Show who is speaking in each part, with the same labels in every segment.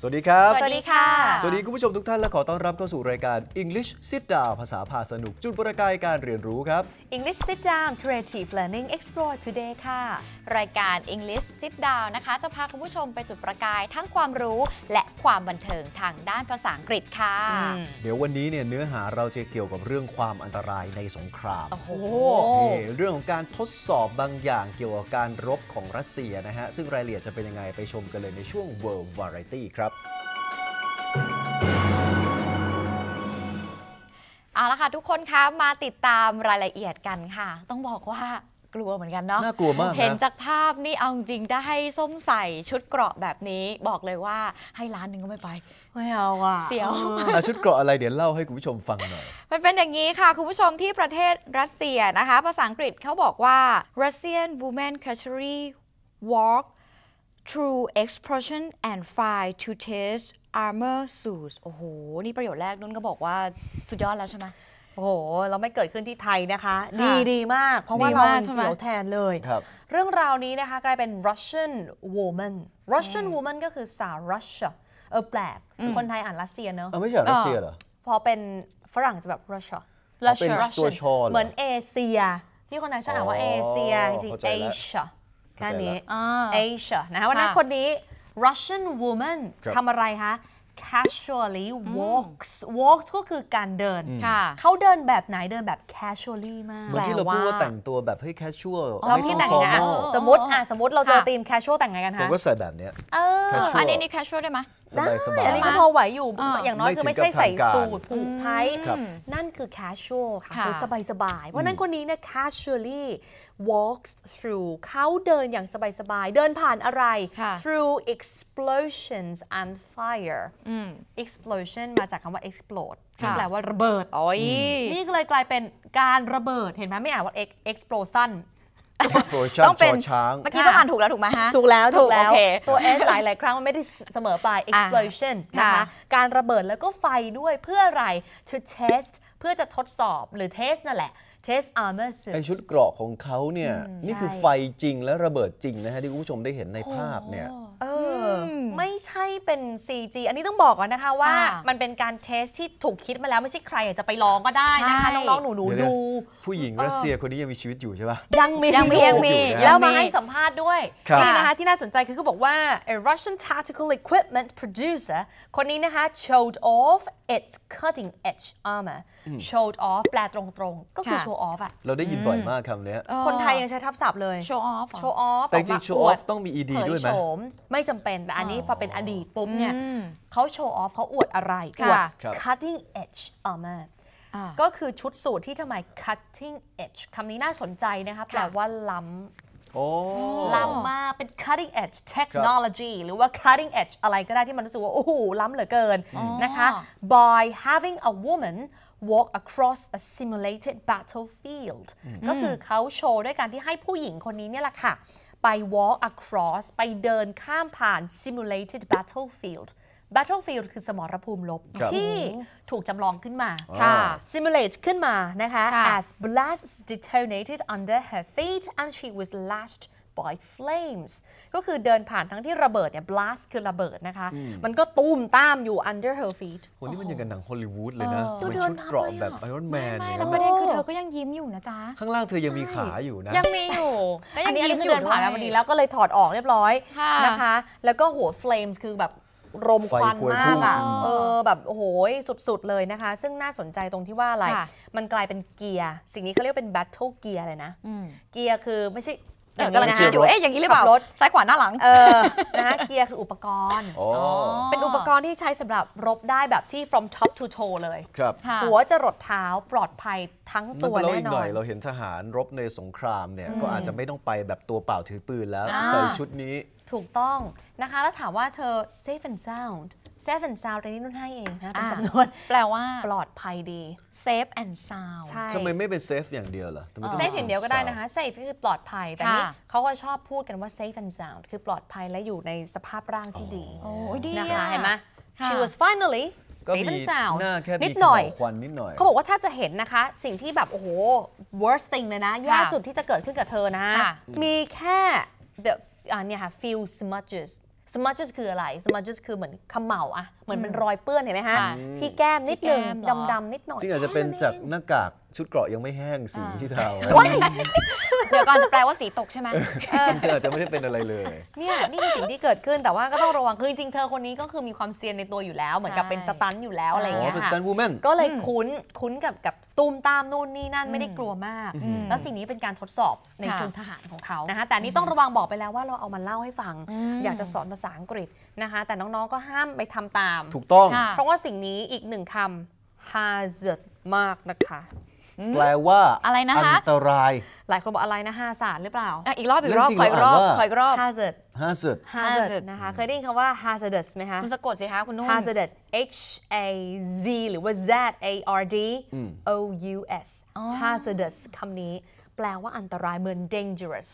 Speaker 1: สวัสดีครับ สวัสดีค่ะ สวัสดีคุณผู้ชมทุกท่านและขอต้อนรับเข้าสู่รายการ English Sit Down ภาษาพาสนุกจุดประกายการเรียนรู้ครับ
Speaker 2: English Sit Down Creative Learning Explore Today ค่ะ รายการ English Sit Down นะคะจะพาคุณผู้ชมไปจุดประกายทั้งความรู้และความบันเทิงทางด้านภาษาอังกฤษค่ะ
Speaker 1: เดี๋ยววันนี้เนี่ยเนื้อหาเราจะเกี่ยวกับเรื่องความอันตรายในสงครามโอ้โหเรื่องของการทดสอบบางอย่างเกี่ยวกับการรบของรัสเซียนะฮะซึ่งรายละเอียดจะเป็นยังไงไปชมกันเลยในช่วง World Variety ครับ
Speaker 2: ละค่ะทุกคนคะมาติดตามรายละเอียดกันค่ะ ต้องบอกว่ากลัวเหมือนกันเนาะน่ากลัวมากเห็นจากภาพนี่เอาจริงได้ให้ส้มใส่ชุดเกราะแบบนี้ บอกเลยว่าให้ร้านหนึ่งก็ไม่ไป ไม่เอาอะเสียวชุ
Speaker 1: ดเกราะอะไรเดี๋ยวเล่าให้คุณผู้ชมฟังหน่อย
Speaker 2: มันเป็นอย่างนี้ค่ะ คุณผู้ชมที่ประเทศรัสเซียนะคะภาษาอังกฤษเขาบอกว่า Russian Women Cultural Walk True Expression and Fine to Taste Armor Suit s โอ้โห นี่ประโยชน์แรกนุ่นก็บอกว่าสุดยอดแล้วใช่ไหม โอ้โห เราไม่เกิดขึ้นที่ไทยนะคะ ดีดีมาก เพราะว่าเราเสียวแทนเลย เรื่องราวนี้นะคะกลายเป็น Russian woman Russian woman ก็คือสาวรัสเซียเออแปลก คนไทยอ่านรัสเซียเนอะ ไม่ใช่รัสเซียเหรอพอเป็นฝรั่งจะแบบรัสเซียรัสเซียเหมือนเอเชีย ที่คนไทยชอบอ่านว่าเอเชียจริงเอเชียแค่นี้เอเชียนะคะวันนั้นคนนี้ Russian woman ทำอะไรคะ casually walks walks ก็คือการเดิน เขาเดินแบบไหน เดินแบบ casually มากเมื่อกที่เราพูดว่าแต่ง
Speaker 1: ตัวแบบเฮ้ย casual เรา้องแต่งงานสมม
Speaker 2: ติอ่ะสมมติเราเจอทีม casual แต่งไงกันคะ ผมก็ใส่แ
Speaker 1: บบเนี้ยอันนี้น
Speaker 2: ี่ casual ได้ไหม ได้ อันนี้ก็พอไหวอยู่ อย่างน้อยคือไม่ใช่ใส่สูทผูกไทนั่นคือ casual ค่ะ คือสบายๆเพราะนั้นคนนี้เนี่ย casually walks through เขาเดินอย่างสบาย ๆ เดินผ่านอะไร through explosions and fire explosion มาจากคำว่า explode ที่แปลว่าระเบิด นี่ก็เลยกลายเป็นการระเบิด เห็นไหมไม่อ่านว่า explosion
Speaker 1: ต้องเป็นช้าง เมื่อกี
Speaker 2: ้ต้องอ่านถูกแล้ว ถูกไหมฮะ ถูกแล้ว ถูกแล้ว ตัว S หลายหลายครั้งมันไม่ได้เสมอไป explosion นะคะการระเบิดแล้วก็ไฟด้วยเพื่ออะไร to test เพื่อจะทดสอบหรือ test นั่นแหละทสอาร์เมอร์ไอชุด
Speaker 1: เกราะของเขาเนี่ยนี่คือไฟจริงและระเบิดจริงนะฮะ ที่คุณผู้ชมได้เห็นในภาพเนี่ย
Speaker 2: เออไม่ใช่เป็น CG อันนี้ต้องบอกก่อนนะคะว่า มันเป็นการเทสที่ถูกคิดมาแล้วไม่ใช่ใครอยากจะไปลองก็ได้นะคะน้องๆหนูๆดู
Speaker 1: ผู้หญิงรัสเซียคนนี้ยังมีชีวิตอยู่ใช่ปะยังมียังมี ยังมี แล้วมาให้ส
Speaker 2: ัมภาษณ์ด้วยนี่นะคะที่น่าสนใจคือเขาบอกว่า a Russian tactical equipment producer คนนี้นะคะ showed off its cutting edge armor showed off แปลตรงๆก็คือ show off อะเร
Speaker 1: าได้ยินบ่อยมากคำนี้
Speaker 2: คนไทยยังใช้ทับศัพท์เลย show off show off แต่จริง show off ต
Speaker 1: ้องมี ed ด้วยไหม
Speaker 2: ไม่จำเป็นแต่อันนี้ี้พอเป็นอดีตปุ๊บเนี่ยเขาโชว์ออฟเขาอวดอะไรอวด cutting edge armor ก็คือชุดสูทที่ทำไม cutting edge คำนี้น่าสนใจนะคะแปลว่าล้
Speaker 1: ำล้ำม
Speaker 2: าเป็น cutting edge technology หรือว่า cutting edge อะไรก็ได้ที่มันรู้สึกว่า โอ้โห ล้ำเหลือเกินนะคะ by having a woman walk across a simulated battlefield ก็คือเขาโชว์ด้วยการที่ให้ผู้หญิงคนนี้เนี่ยแหละค่ะไป walk across ไปเดินข้ามผ่าน simulated battlefield battlefield คือสมรภูมิลบที่ถูกจำลองขึ้นมาค่ะ simulate ขึ้นมานะคะ as blasts detonated under her feet and she was lashed by flames ก็คือเดินผ่านทั้งที่ระเบิดเนี่ย blast คือระเบิดนะคะ มันก็ตุ้มตามอยู่ under her feet คนนี่มันยั
Speaker 1: งกันหนังฮอลลีวูดเลยนะเป็นชุดเกราะแบบไอรอนแมนไม่แล้วประเด็นคือ
Speaker 2: เธอก็ยังยิ้มอยู่นะจ๊ะ ข้างล่างเธอยังม
Speaker 1: ีขาอยู่นะ ยัง
Speaker 2: มีอยู่ อันนี้อันนี้เดินผ่านแล้ววันี้แล้วก็เลยถอดออกเรียบร้อยนะคะ แล้วก็หัว flames คือแบบรมควันมากอ่ะเออแบบโอ้สุดๆเลยนะคะ ซึ่งน่าสนใจตรงที่ว่าอะไร มันกลายเป็นเกียร์ สิ่งนี้เขาเรียกเป็น battle gear เลยนะเกียร์คือไม่ใช่เออกำลังคิดอยู่เอ๊ะอย่างนี้หรือเปล่า ซ้ายขวาหน้าหลังเออนะฮะเกียร์คืออุปกรณ์ เป็นอุปกรณ์ที่ใช้สำหรับรบได้แบบที่ from top to toe เลยครับ หัวจะรดเท้าปลอดภัยทั้งตัวแน่นอนเรา
Speaker 1: เห็นทหารรบในสงครามเนี่ยก็อาจจะไม่ต้องไปแบบตัวเปล่าถือปืนแล้วใส่ชุดนี้
Speaker 2: ถูกต้องนะคะ แล้วถามว่าเธอ safe and sound Safe and sound รนนี้นุ่นให้เองนะเป็นสำนวน แปลว่าปลอดภัยดี safe and sound ใช่ทำไม
Speaker 1: ไม่เป็น safe อย่างเดียวล่ะ safe อย่างเดียวก็ได้นะ
Speaker 2: คะ safe ก็คือปลอดภัย แต่นี่เขาก็ชอบพูดกันว่า safe and sound คือปลอดภัยและอยู่ในสภาพร่างที่ดีโอ้นะคะเห็นไหม she was finally safe and s o u n นิดหน่อย
Speaker 1: ควันนิดหน่อยเขาบอกว่า
Speaker 2: ถ้าจะเห็นนะคะ สิ่งที่แบบโอ้โห worst thing เลยนะแย่สุดที่จะเกิดขึ้นกับเธอนะ มีแค่ the เนี่ยค่ะ few smudges smudges คืออะไร smudges คือเหมือนขมเหลาอะเหมือนเป็นรอยเปื้อนเห็นไหมฮะ ที่แก้มนิดหนึง่ง ดำ ๆ นิดหน่อย ที่อาจ
Speaker 1: จะเป็นจากหน้ากากชุดเกราะยังไม่แห้งสีที่เทา
Speaker 2: ไเดี๋ยวก่อนจะแปลว่าสีตกใช่ไหม
Speaker 1: เธอจะไม่ได้เป็นอะไรเลย
Speaker 2: เนี่ยนี่คือสิ่งที่เกิดขึ้นแต่ว่าก็ต้องระวังคือจริงๆเธอคนนี้ก็คือมีความเซียนในตัวอยู่แล้วเหมือนกับเป็นสตันอยู่แล้วอะไรอย่างเงี้ยค่ะก็เลยคุ้นคุ้นกับกับตุ้มตามนู่นนี่นั่นไม่ได้กลัวมาก แล้วสิ่งนี้เป็นการทดสอบในชุดทหารของเขานะคะแต่นี้ต้องระวังบอกไปแล้วว่าเราเอามาเล่าให้ฟัง อยากจะสอนภาษาอังกฤษนะคะแต่น้องๆก็ห้ามไปทำตาม ถูกต้อง เพราะว่าสิ่งนี้อีกหนึ่งคำ hazard มากนะคะ
Speaker 1: แปลว่าอะไรนะคะอันตราย
Speaker 2: หลายคนบอกอะไรนะฮาซาดหรือเปล่า อีกรอบอีกรอบคอยรอบคอยรอบฮาซาดฮาซาดฮาซาดนะคะเคยได้ยินคำว่า hazardous ไหมคะ คุณสะกดสิคะ คุณนุ่ม hazardous H A Z หรือว่า Z A R D O U S hazardous คำนี้แปลว่าอันตรายเหมือน dangerous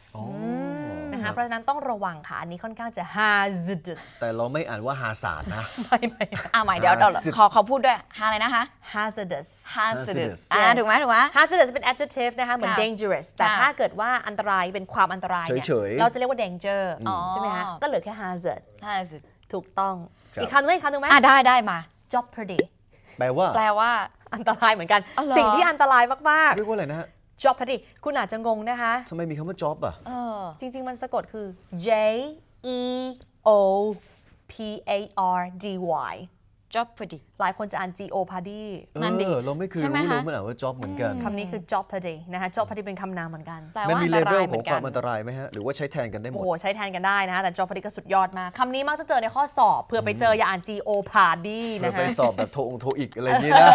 Speaker 2: นะคะเพราะฉะนั้นต้องระวังค่ะ อันนี้ค่อนข้างจะ hazardous
Speaker 1: แต่เราไม่อ่านว่าฮาส r d นะไม่
Speaker 2: ไม่อ่าใหม่เดี๋ยวเราขอขอพูดด้วยฮาอะไรนะคะ hazardous hazardous อ่าถูกไหมถูกไหม hazardous เป็น adjective นะคะเหมือน dangerous แต่ถ้าเกิดว่าอันตรายเป็นความอันตรายเนี่ยเราจะเรียกว่า danger ใช่ไหมคะก็เหลือแค่ hazard hazard ถูกต้องอีกคำหนึ่งอีกคำหนึ่งไหมอ่าได้ได้มา jeopardy แปลว่าแปลว่าอันตรายเหมือนกันสิ่งที่อันตรายมากๆเรียกว่าอะไรนะจ็อบพอดีคุณอาจจะงงนะคะ
Speaker 1: ทำไมมีคำว่าจ็อบอ่ะ
Speaker 2: จริง ๆ มันสะกดคือ J E O P A R D Y job party หลายคนจะอ่าน geo p a r d y นั่นดิเราไม่เคยรู้เลยมั
Speaker 1: นอ่าว่า job เหมือนกัน คำ
Speaker 2: นี้คือ job party นะคะ job party เป็นคำนามเหมือนกัน แต่มันมีเลเวลของความอัน
Speaker 1: ตรายไหมฮะ หรือว่าใช้แทนกันได้หมด โอ้
Speaker 2: ใช้แทนกันได้นะแต่ job party ก็สุดยอดมาก คำนี้มักจะเจอในข้อสอบ เพื่อไปเจออย่าอ่าน geo p a r d y นะคะไปสอบแบ
Speaker 1: บโทงโทอีกอะไรอย่างนี้นะ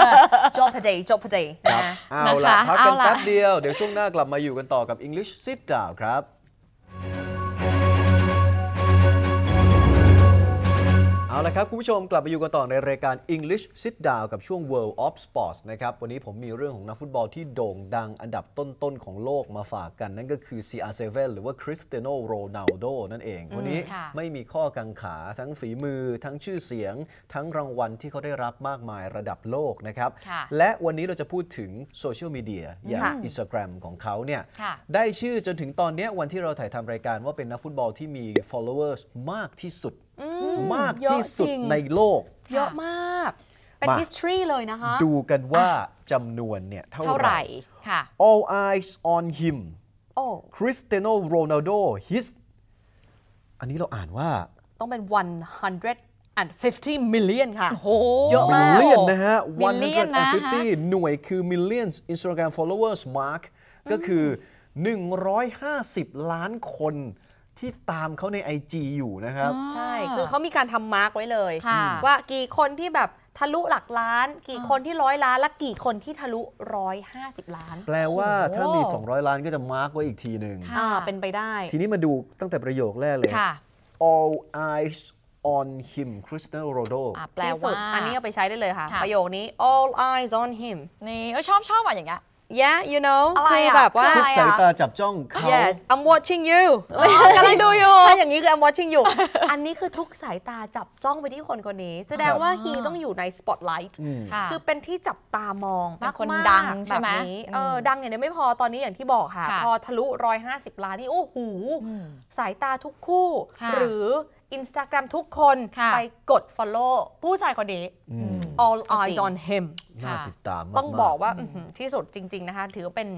Speaker 2: job party job party นะเอาละพักกันแป๊บ
Speaker 1: เดียวเดี๋ยวช่วงหน้ากลับมาอยู่กันต่อกับ English Sit Down ครับเอาละครับ คุณผู้ชมกลับมาอยู่กันต่อในรายการ English Sit Down กับช่วง World of Sports นะครับวันนี้ผมมีเรื่องของนักฟุตบอลที่โด่งดังอันดับต้น ๆ ของโลกมาฝากกันนั่นก็คือ CR7 หรือว่า Cristiano Ronaldo นั่นเอง วันนี้ไม่มีข้อกังขาทั้งฝีมือ ทั้งชื่อเสียง ทั้งรางวัลที่เขาได้รับมากมายระดับโลกนะครับ และวันนี้เราจะพูดถึงโซเชียลมีเดียอย่าง Instagram ของเขาเนี่ยได้ชื่อจนถึงตอนนี้วันที่เราถ่ายทำรายการว่าเป็นนักฟุตบอลที่มี followers มากที่สุด
Speaker 2: มากที่สุดใน
Speaker 1: โลก เยอะ
Speaker 2: มากเป็น history เลยนะคะ ดู
Speaker 1: กันว่าจำนวนเนี่ยเท่าไหร่ค่ะ All eyes on him Cristiano Ronaldo his อันนี้เราอ่านว่า
Speaker 2: ต้องเป็น 150 million ค่ะ โหเยอะมาก million นะฮะ 150
Speaker 1: หน่วยคือ millions Instagram followers mark ก็คือ 150 ล้านคนที่ตามเขาใน IG อยู่นะครับ ใ
Speaker 2: ช่ คือเขามีการทำมาร์กไว้เลย ว่ากี่คนที่แบบทะลุหลักล้าน กี่คนที่ร้อยล้านและกี่คนที่ทะลุร้อยห้าสิบล้าน แปลว่าถ้ามี
Speaker 1: 200 ล้านก็จะมาร์กไว้อีกทีหนึ่งอ
Speaker 2: ่า เป็นไปได้ ทีน
Speaker 1: ี้มาดูตั้งแต่ประโยคแรกเลย all eyes on him Cristiano Ronaldo แปลว่าอัน
Speaker 2: นี้เอาไปใช้ได้เลยค่ะคะประโยคนี้ all eyes on him นี่เอชอบชอบอ่ะอย่างเงี้ย yeah you know คือแบบว่าทุกสายตา
Speaker 1: จับจ้อง เขา yes
Speaker 2: I'm watching you กำลังดูอยู่ ถ้าอย่างนี้คือ I'm watching you อันนี้คือทุกสายตาจับจ้องไปที่คนคนนี้ แสดงว่า he ต้องอยู่ใน spotlight คือเป็นที่จับตามองมากคนดัง ใช่ไหมเออดังอย่างนี้ไม่พอตอนนี้อย่างที่บอกค่ะ พอทะลุ 150 ล้านนี่โอ้โหสายตาทุกคู่ หรืออินสตาแกรมทุกคนคไปกด Follow ผู้ชายคนนี้อ all ิ eyes on him
Speaker 1: น่าติดตามมากต้องบอกว่า
Speaker 2: ที่สุดจริง ๆ นะคะ ถือเป็น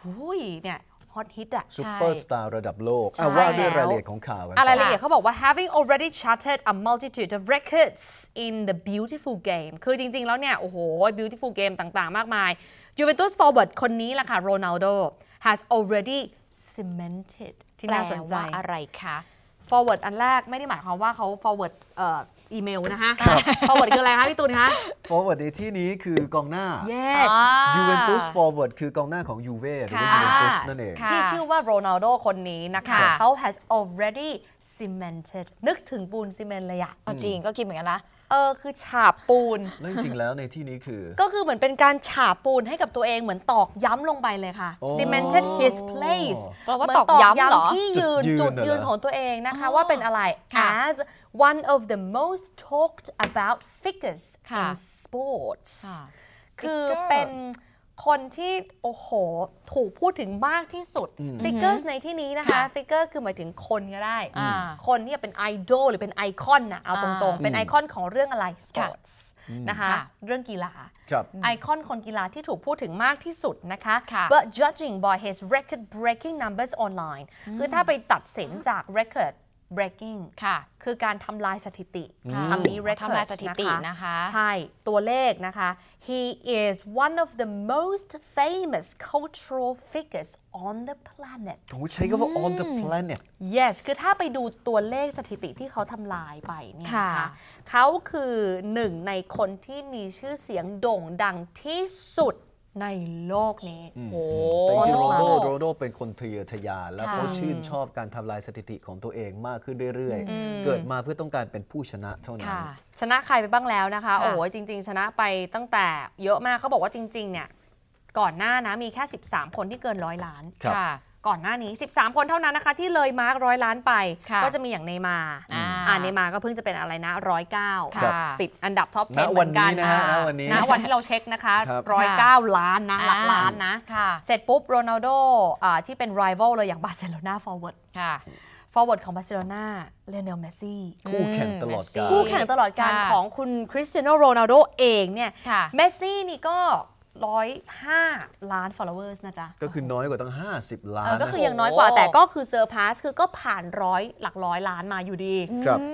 Speaker 2: หุยเนี่ยฮอตฮิตอะซูเปอร์ส
Speaker 1: ตาร์ระดับโลกอว่าด้วยรายละเอียดของข่าวอะไรละเอียด
Speaker 2: เขาบอกว่า having already c h a r t e d a multitude of records in the beautiful game คือจริง ๆ แล้วเนี่ยโอ้โห beautiful game ต่างๆ มากมาย Juventus forward คนนี้ล่ะค่ะโรนัลโด has already cemented ที่น่าสนใจอะไรคะ forward อันแรกไม่ได้หมายความว่าเขา forward เอ่ออีเมลนะคะ forward คืออะไรคะพี่ตูนคะ
Speaker 1: forward ในที่นี้คือกองหน้า yes ยูเวนตุส forward คือกองหน้าของยูเว่หรือว่าคยูเวนตุสนั่นเอง ที่ช
Speaker 2: ื่อว่าโรนัลโดคนนี้นะคะ เขา has already cemented นึกถึงปูนซีเมนต์เลยอะจริง ก็คิดเหมือนกันนะเออ คือฉาบปูน เรื่องจริง
Speaker 1: แล้วในที่นี้คือ ก
Speaker 2: ็คือเหมือนเป็นการฉาบปูนให้กับตัวเองเหมือนตอกย้ำลงไปเลยค่ะ cemented his place แปลว่าตอกย้ำเหรอที่ยืน จุดยืนของตัวเองนะคะว่าเป็นอะไร as one of the most talked about figures in sports คือเป็นคนที่ โอ้โห ถูกพูดถึงมากที่สุดฟิกเกอร์ในที่นี้นะคะฟิกเกอร์คือหมายถึงคนก็ได้ คนที่เป็นไอดอลหรือเป็นไอคอนนะเอาตรงๆ เป็นไอคอนของเรื่องอะไรสปอร์ตส์นะคะ เรื่องกีฬาไอคอนคนกีฬาที่ถูกพูดถึงมากที่สุดนะคะ but judging by his record breaking numbers online คือถ้าไปตัดสินจาก record breaking ค่ะ คือการทำลายสถิติคำนี้ record ทำลายสถิตินะคะ ใช่ ตัวเลขนะคะ he is one of the most famous cultural figures on the planet
Speaker 1: โอ้ใช้คำว่า on the planet
Speaker 2: yes คือถ้าไปดูตัวเลขสถิติที่เขาทำลายไปเนี่ยนะคะเขาคือหนึ่งในคนที่มีชื่อเสียงโด่งดังที่สุดในโลกนี้
Speaker 1: โอ้แต่จริงโรโดโรโดเป็นคนทะเยอทะยานแล้วเขาชื่นชอบการทำลายสถิติของตัวเองมากขึ้นเรื่อยๆ เกิดมาเพื่อต้องการเป็นผู้ชนะเท่านั้น
Speaker 2: ชนะใครไปบ้างแล้วนะคะ โอ้โหจริง ๆ ชนะไปตั้งแต่เยอะมากเขาบอกว่าจริง ๆเนี่ยก่อนหน้านะมีแค่ 13 คนที่เกินร้อยล้านก่อนหน้านี้ 13 คนเท่านั้นนะคะ ที่เลยมาร์กร้อยล้านไปก็จะมีอย่างเนมาอันนี้มาก็เพิ่งจะเป็นอะไรนะร้อยเก้าติดอันดับท็อปเทนเหมือนกันนะวันนี้นะวันที่เราเช็คนะคะร้อยเก้าล้านนะ หลักล้านนะ เสร็จปุ๊บโรนัลโดที่เป็นไรเวลเลยอย่างบาร์เซโลนาฟอร์เวิร์ดฟอร์เวิร์ดของบาร์เซโลนาเลเนลเมสซี่ คู่แข่งตลอดการคู่แข่งตลอดการของคุณคริสเตียโนโรนัลโดเองเนี่ยเมสซี่นี่ก็105ล้าน followers นะจ๊ะ
Speaker 1: ก็คือน้อยกว่าตั้ง 50 ล้านก็คือยังน้อยกว่าแต่
Speaker 2: ก็คือ surpass คือก็ผ่านร้อยหลักร้อยล้านมาอยู่ดี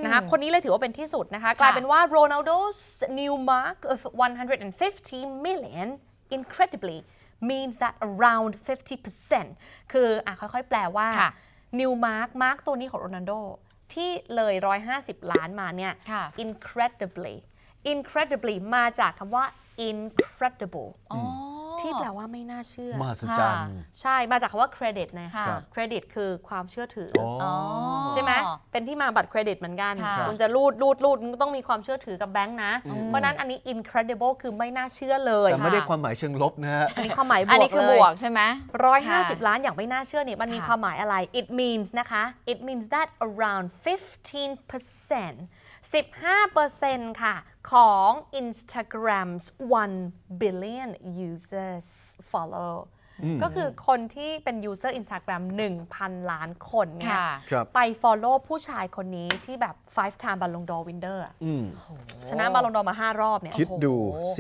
Speaker 2: นะคะคนนี้เลยถือว่าเป็นที่สุดนะคะ กลายเป็นว่า Ronaldo's new mark of 150 million incredibly means that around 50%คืออ่ะค่อยๆแปลว่า new mark mark ตัวนี้ของโรนัลโดที่เลย150 ล้านมาเนี่ย incredibly incredibly มาจากคำว่า incredible ที่แปลว่าไม่น่าเชื่อมหัศจรรย์ใช่มาจากคำว่าเครดิตนะเครดิตคือความเชื่อถือใช่ไหมเป็นที่มาบัตรเครดิตเหมือนกันคุณจะรูดรูดรูดต้องมีความเชื่อถือกับแบงค์นะเพราะนั้นอันนี้ incredible คือไม่น่าเชื่อเลยแต่ไม่ได้คว
Speaker 1: ามหมายเชิงลบนะฮะอันนี้ความหมายบวกเลยอันนี้คือบวกใช
Speaker 2: ่ไหมร้อยห้าสิบล้านอย่างไม่น่าเชื่อเนี่ยมันมีความหมายอะไร it means นะคะ it means that around 15% 15%ค่ะ ของ Instagram's 1 billion users follow ก็คือคนที่เป็น user Instagram 1,000 ล้านคนเนี่ยไป follow ผู้ชายคนนี้ที่แบบ five time บอลลงดอวินเดอร์ชนะบอลลงดอมา 5 รอบเนี่ยคิดดู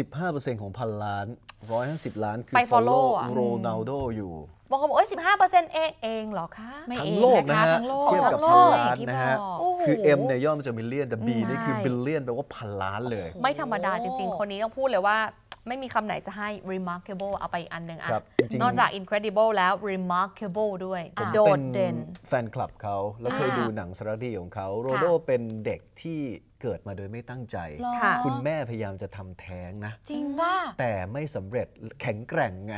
Speaker 1: 15%ของพันล้าน 150 ล้านคือ follow โรนัลโดอยู่
Speaker 2: บางคนบอกโอ้ยสิบห้าเปอร์เซ็นต์เองเอง หรอคะไม่ทั้เองโลกนะคะฮะทั้งโลกเทียบกับพันล้านนะฮะคือเอ็มเนี่
Speaker 1: ยย่อมาจากมิลเลียนแต่บีนี่คือบิลเลียนแปลว่าพันล้านเลย
Speaker 2: ไม่ธรรมดาจริงๆ คนนี้ต้องพูดเลยว่า ไม่มีคำไหนจะให้ remarkable เอาไปอันหนึ่งอ่ะันอกจาก incredible แล้ว remarkable ด้วยผมโดดเด่น
Speaker 1: แฟนคลับเขาแล้วเคยดูหนังสารคดีของเขาโรโดเป็นเด็กที่เกิดมาโดยไม่ตั้งใจ คุณแม่พยายามจะทำแท้งนะ จริงป่ะแต่ไม่สำเร็จแข็งแกร่งไง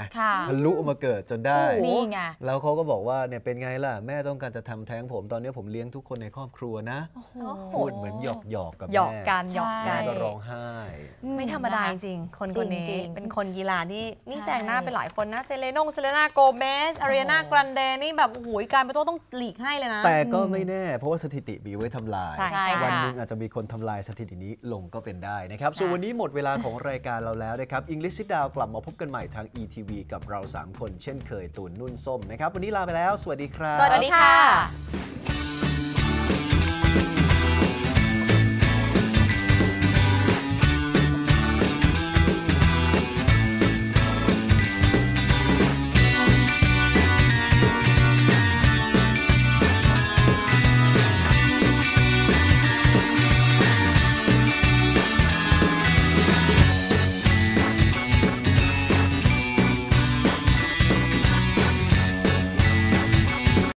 Speaker 1: ทะลุมาเกิดจนได้นี่ไงแล้วเขาก็บอกว่าเนี่ยเป็นไงล่ะแม่ต้องการจะทำแท้งผมตอนนี้ผมเลี้ยงทุกคนในครอบครัวนะโอ้โหพูดเหมือนหยอกหยอกกับหยอกแม่กันหยอกกันก็ร้องไห้
Speaker 2: ไม่ธรรมดาจริง คนคนนี้เป็นคนกีฬาที่ นี่แซงหน้าไปหลายคนนะเซเลนงเซเลนาโกเมสอารีนากรันเดนี่แบบโอ้โหการไปโต้ต้องหลีกให้เลยนะแต่ก็ไม่
Speaker 1: แน่เพราะว่าสถิติมีไว้ทำลายใช่ใช่วันหนึ่งอาจจะมีคนทำลายสถิตินี้ลงก็เป็นได้นะครับส่วนวันนี้หมดเวลาของรายการเราแล้วนะครับอิงลิชซิดาวกลับมาพบกันใหม่ทาง ETV กับเรา3คนเช่นเคย ตูนนุ่นส้มนะครับ วันนี้ลาไปแล้ว สวัสดีครับ สวัสดีค
Speaker 2: ่ะ